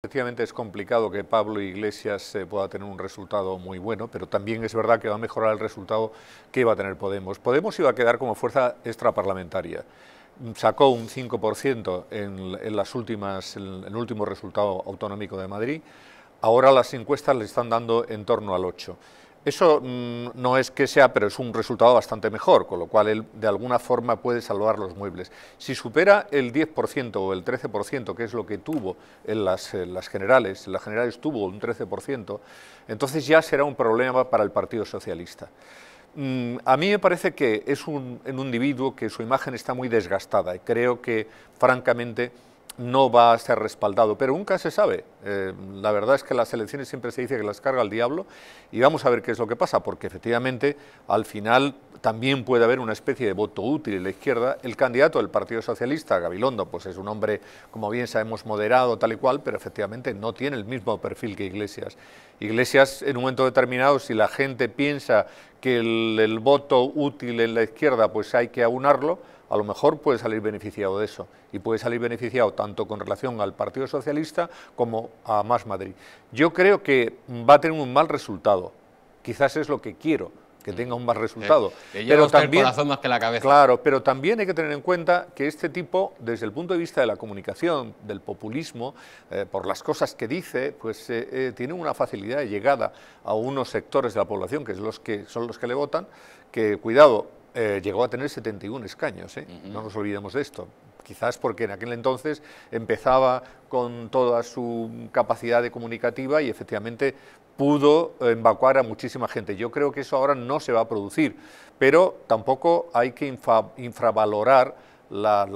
Efectivamente es complicado que Pablo Iglesias eh, pueda tener un resultado muy bueno, pero también es verdad que va a mejorar el resultado que iba a tener Podemos. Podemos iba a quedar como fuerza extraparlamentaria. Sacó un 5% en, las últimas, el último resultado autonómico de Madrid. Ahora las encuestas le están dando en torno al 8%. Eso mm, no es que sea, pero es un resultado bastante mejor, con lo cual él de alguna forma puede salvar los muebles. Si supera el 10% o el 13%, que es lo que tuvo en las, generales, en las generales tuvo un 13%, entonces ya será un problema para el Partido Socialista. Mm, a mí me parece que es un, un individuo que su imagen está muy desgastada y creo que, francamente, no va a ser respaldado, pero nunca se sabe. Eh, la verdad es que las elecciones siempre se dice que las carga el diablo y vamos a ver qué es lo que pasa, porque efectivamente al final también puede haber una especie de voto útil en la izquierda. El candidato del Partido Socialista, Gabilondo, pues es un hombre, como bien sabemos, moderado, tal y cual, pero efectivamente no tiene el mismo perfil que Iglesias. Iglesias, en un momento determinado, si la gente piensa que el, voto útil en la izquierda pues hay que aunarlo, a lo mejor puede salir beneficiado de eso y puede salir beneficiado tanto con relación al Partido Socialista como a Más Madrid. Yo creo que va a tener un mal resultado, quizás es lo que quiero, que tenga un más eh, resultado. pero también, corazón más que la cabeza. Claro, pero también hay que tener en cuenta que este tipo, desde el punto de vista de la comunicación, del populismo, eh, por las cosas que dice, pues eh, tiene una facilidad de llegada a unos sectores de la población, que, es los que son los que le votan, que cuidado, llegó a tener 71 escaños, no nos olvidemos de esto quizás porque en aquel entonces empezaba con toda su capacidad de comunicativa y efectivamente pudo evacuar a muchísima gente. Yo creo que eso ahora no se va a producir, pero tampoco hay que infravalorar la